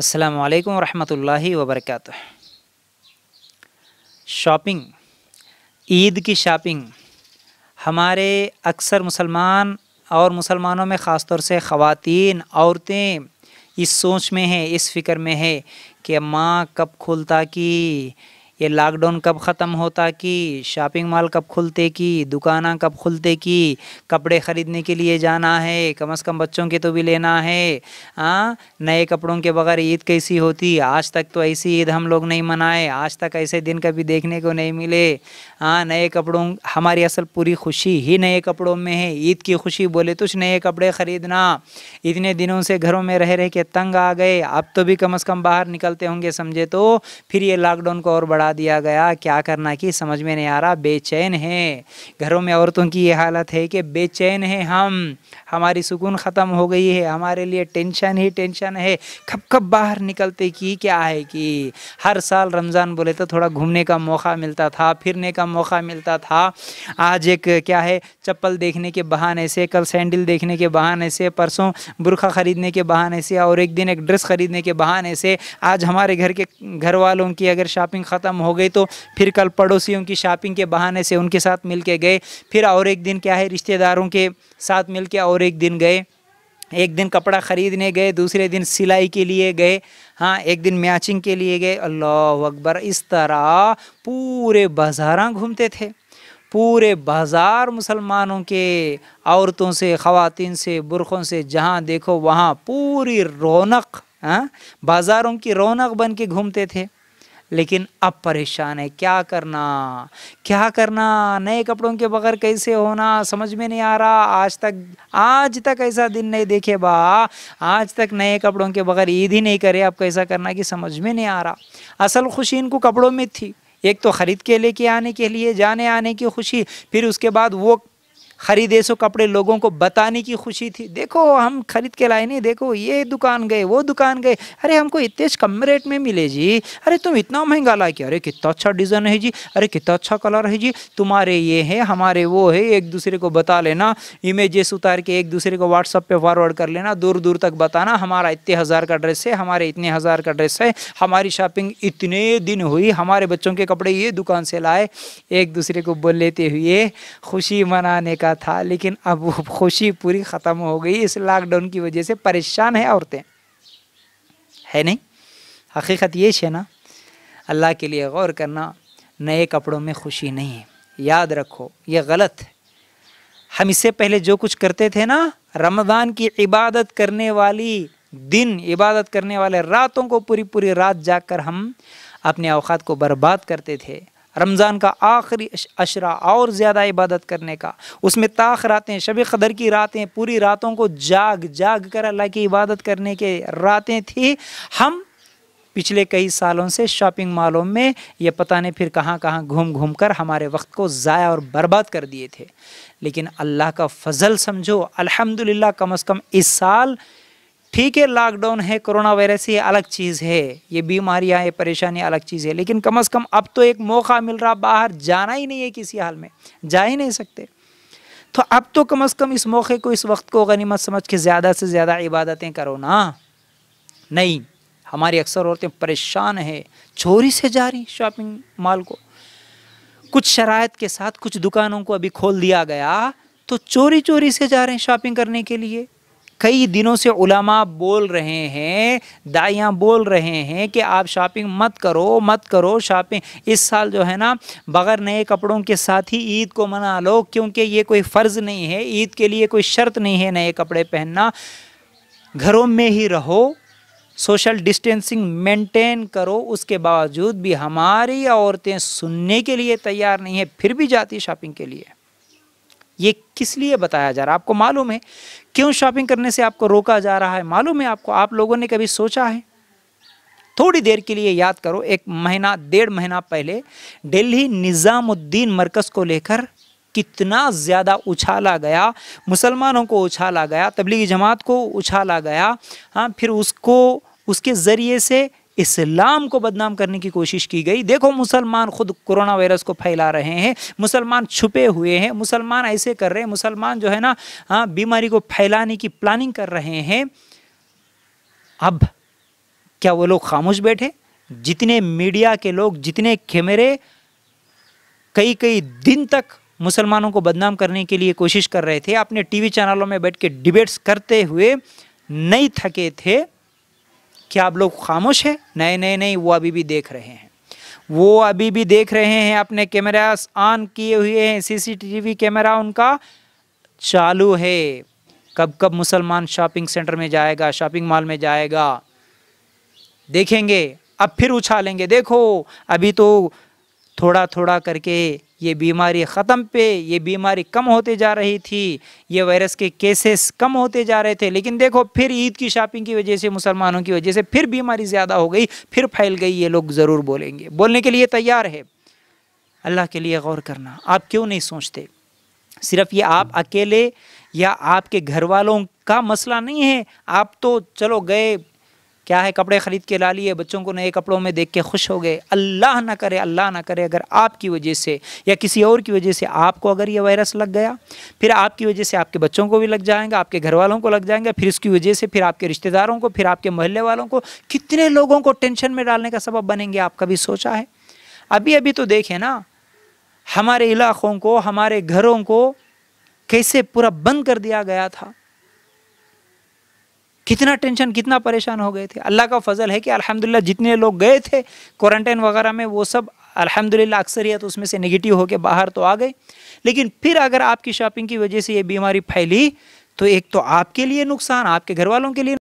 असलकम वरहमल वरक शॉपिंग ईद की शॉपिंग हमारे अक्सर मुसलमान और मुसलमानों में ख़ास तौर से ख़वातीन औरतें इस सोच में हैं इस फ़िक्र में है कि माँ कब खुलता की ये लॉकडाउन कब ख़त्म होता कि शॉपिंग मॉल कब खुलते कि दुकाना कब खुलते कि कपड़े ख़रीदने के लिए जाना है कम अज़ कम बच्चों के तो भी लेना है हाँ नए कपड़ों के बगैर ईद कैसी होती आज तक तो ऐसी ईद हम लोग नहीं मनाए आज तक ऐसे दिन कभी देखने को नहीं मिले हाँ नए कपड़ों हमारी असल पूरी खुशी ही नए कपड़ों में है ईद की खुशी बोले तुझ तो नए कपड़े ख़रीदना इतने दिनों से घरों में रह रह के तंग आ गए अब तो भी कम अज़ कम बाहर निकलते होंगे समझे तो फिर ये लॉकडाउन को और बढ़ा बता दिया गया क्या करना कि समझ में नहीं आ रहा बेचैन है घरों में औरतों की ये हालत है कि बेचैन है हम हमारी सुकून ख़त्म हो गई है हमारे लिए टेंशन ही टेंशन है कब कब बाहर निकलते कि क्या है कि हर साल रमज़ान बोले तो थोड़ा घूमने का मौका मिलता था फिरने का मौका मिलता था आज एक क्या है चप्पल देखने के बहाने से कल सैंडल देखने के बहाने से परसों बुरखा ख़रीदने के बहाने से और एक दिन एक ड्रेस ख़रीदने के बहाने से आज हमारे घर के घर वालों की अगर शॉपिंग ख़त्म हो गई तो फिर कल पड़ोसियों की शॉपिंग के बहाने से उनके साथ मिल के गए फिर और एक दिन क्या है रिश्तेदारों के साथ मिल के और एक दिन गए एक दिन कपड़ा ख़रीदने गए दूसरे दिन सिलाई के लिए गए हाँ एक दिन मैचिंग के लिए गए अल्लाह अकबर इस तरह पूरे बाजारा घूमते थे पूरे बाज़ार मुसलमानों के औरतों से ख़वान से बुरखों से जहाँ देखो वहाँ पूरी रौनक हाँ बाज़ारों की रौनक बन के घूमते थे लेकिन अब परेशान है क्या करना क्या करना नए कपड़ों के बगैर कैसे होना समझ में नहीं आ रहा आज तक आज तक ऐसा दिन नहीं देखे बा आज तक नए कपड़ों के बगैर ईद ही नहीं करे अब कैसा करना कि समझ में नहीं आ रहा असल खुशी इनको कपड़ों में थी एक तो ख़रीद के लेके आने के लिए जाने आने की खुशी फिर उसके बाद वो ख़रीदे सो कपड़े लोगों को बताने की खुशी थी देखो हम ख़रीद के लाए नहीं देखो ये दुकान गए वो दुकान गए अरे हमको इतने कम रेट में मिले जी अरे तुम इतना महंगा ला के अरे कितना अच्छा डिज़ाइन है जी अरे कितना अच्छा कलर है जी तुम्हारे ये है हमारे वो है एक दूसरे को बता लेना इमेजेस उतार के एक दूसरे को व्हाट्सअप पर फॉरवर्ड कर लेना दूर दूर तक बताना हमारा इतने हज़ार का ड्रेस है हमारे इतने हज़ार का ड्रेस है हमारी शॉपिंग इतने दिन हुई हमारे बच्चों के कपड़े ये दुकान से लाए एक दूसरे को बोल लेते हुए खुशी मनाने का ज़्यादा था लेकिन अब वो खुशी पूरी ख़त्म हो गई इस लॉकडाउन की वजह से परेशान है औरतें है नहीं हकीकत ये है ना अल्लाह के लिए गौर करना नए कपड़ों में खुशी नहीं है याद रखो ये गलत है हम इससे पहले जो कुछ करते थे ना रमज़ान की इबादत करने वाली दिन इबादत करने वाले रातों को पूरी पूरी रात जाकर हम अपने अवकात को बर्बाद करते थे रमज़ान का आखिरी अशरा और ज़्यादा इबादत करने का उसमें ताख रातें शब कदर की रातें पूरी रातों को जाग जाग कर अल्लाह की इबादत करने के रातें थी हम पिछले कई सालों से शॉपिंग मॉलों में ये पता नहीं फिर कहाँ कहाँ घूम घूम कर हमारे वक्त को ज़ाया और बर्बाद कर दिए थे लेकिन अल्लाह का फजल समझो अल्हम्दुलिल्लाह कम अज़ कम इस साल ठीक है लॉकडाउन है कोरोना वायरस ये अलग चीज़ है ये बीमारियाँ ये परेशानी अलग चीज़ है लेकिन कम अज़ कम अब तो एक मौका मिल रहा बाहर जाना ही नहीं है किसी हाल में जा ही नहीं सकते तो अब तो कम अज़ कम इस मौके को इस वक्त को गनीमत समझ के ज़्यादा से ज़्यादा इबादतें करो ना नहीं हमारी अक्सर औरतें परेशान हैं चोरी से जा रही शॉपिंग मॉल को कुछ शरात के साथ कुछ दुकानों को अभी खोल दिया गया तो चोरी चोरी से जा रहे हैं शॉपिंग करने के लिए कई दिनों से उलमा बोल रहे हैं दाइयाँ बोल रहे हैं कि आप शॉपिंग मत करो मत करो शॉपिंग इस साल जो है ना बगैर नए कपड़ों के साथ ही ईद को मना लो क्योंकि ये कोई फ़र्ज़ नहीं है ईद के लिए कोई शर्त नहीं है नए कपड़े पहनना घरों में ही रहो सोशल डिस्टेंसिंग मेंटेन करो उसके बावजूद भी हमारी औरतें सुनने के लिए तैयार नहीं है फिर भी जाती शॉपिंग के लिए ये किस लिए बताया जा रहा है आपको मालूम है क्यों शॉपिंग करने से आपको रोका जा रहा है मालूम है आपको आप लोगों ने कभी सोचा है थोड़ी देर के लिए याद करो एक महीना डेढ़ महीना पहले दिल्ली निज़ामुद्दीन मरकज़ को लेकर कितना ज़्यादा उछाला गया मुसलमानों को उछाला गया तबलीगी जमात को उछाला गया हाँ फिर उसको उसके ज़रिए से इस्लाम को बदनाम करने की कोशिश की गई देखो मुसलमान खुद कोरोना वायरस को फैला रहे हैं मुसलमान छुपे हुए हैं मुसलमान ऐसे कर रहे हैं मुसलमान जो है ना बीमारी को फैलाने की प्लानिंग कर रहे हैं अब क्या वो लोग खामोश बैठे जितने मीडिया के लोग जितने कैमरे कई कई दिन तक मुसलमानों को बदनाम करने के लिए कोशिश कर रहे थे अपने टीवी चैनलों में बैठ के डिबेट्स करते हुए नहीं थके थे क्या आप लोग खामोश हैं नहीं नहीं नहीं वो अभी भी देख रहे हैं वो अभी भी देख रहे हैं अपने कैमरा ऑन किए हुए हैं सीसीटीवी कैमरा उनका चालू है कब कब मुसलमान शॉपिंग सेंटर में जाएगा शॉपिंग मॉल में जाएगा देखेंगे अब फिर उछालेंगे देखो अभी तो थोड़ा थोड़ा करके ये बीमारी ख़त्म पे ये बीमारी कम होते जा रही थी ये वायरस के केसेस कम होते जा रहे थे लेकिन देखो फिर ईद की शॉपिंग की वजह से मुसलमानों की वजह से फिर बीमारी ज़्यादा हो गई फिर फैल गई ये लोग ज़रूर बोलेंगे बोलने के लिए तैयार है अल्लाह के लिए गौर करना आप क्यों नहीं सोचते सिर्फ ये आप अकेले या आपके घर वालों का मसला नहीं है आप तो चलो गए क्या है कपड़े ख़रीद के ला लिए बच्चों को नए कपड़ों में देख के खुश हो गए अल्लाह ना करे अल्लाह ना करे अगर आपकी वजह से या किसी और की वजह से आपको अगर ये वायरस लग गया फिर आपकी वजह से आपके बच्चों को भी लग जाएगा आपके घर वालों को लग जाएगा फिर इसकी वजह से फिर आपके रिश्तेदारों को फिर आपके मोहल्ले वालों को कितने लोगों को टेंशन में डालने का सबब बनेंगे आपका भी सोचा है अभी अभी तो देखें ना हमारे इलाक़ों को हमारे घरों को कैसे पूरा बंद कर दिया गया था कितना टेंशन कितना परेशान हो गए थे अल्लाह का फजल है कि अल्हम्दुलिल्लाह जितने लोग गए थे क्वारंटाइन वगैरह में वो सब अल्हम्दुलिल्लाह अक्सरियत तो उसमें से नेगेटिव होकर बाहर तो आ गए लेकिन फिर अगर आपकी शॉपिंग की वजह से ये बीमारी फैली तो एक तो आपके लिए नुकसान आपके घर वालों के लिए